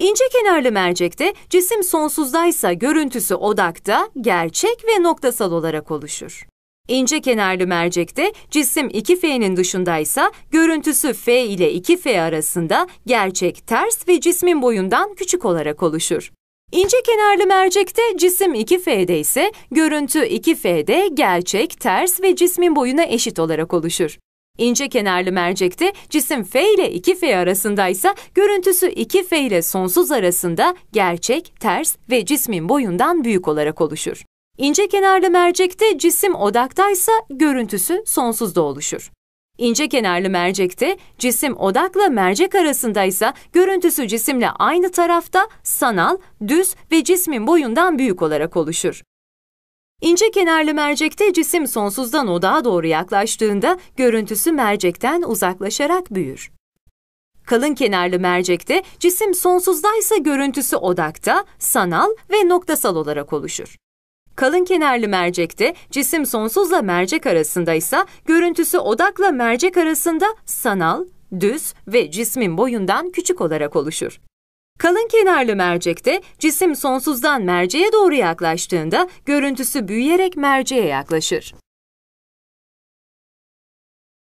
İnce kenarlı mercekte cisim sonsuzdaysa görüntüsü odakta, gerçek ve noktasal olarak oluşur. İnce kenarlı mercekte cisim 2F'nin dışındaysa görüntüsü F ile 2F arasında gerçek ters ve cismin boyundan küçük olarak oluşur. İnce kenarlı mercekte cisim 2F'de ise görüntü 2F'de gerçek ters ve cismin boyuna eşit olarak oluşur. İnce kenarlı mercekte cisim F ile 2F arasında ise görüntüsü 2F ile sonsuz arasında gerçek, ters ve cismin boyundan büyük olarak oluşur. İnce kenarlı mercekte cisim odaktaysa görüntüsü sonsuzda oluşur. İnce kenarlı mercekte cisim odakla mercek arasındaysa görüntüsü cisimle aynı tarafta sanal, düz ve cismin boyundan büyük olarak oluşur. İnce kenarlı mercekte cisim sonsuzdan odağa doğru yaklaştığında görüntüsü mercekten uzaklaşarak büyür. Kalın kenarlı mercekte cisim sonsuzdaysa görüntüsü odakta, sanal ve noktasal olarak oluşur. Kalın kenarlı mercekte cisim sonsuzla mercek arasındaysa görüntüsü odakla mercek arasında sanal, düz ve cismin boyundan küçük olarak oluşur. Kalın kenarlı mercekte cisim sonsuzdan merceğe doğru yaklaştığında görüntüsü büyüyerek merceğe yaklaşır.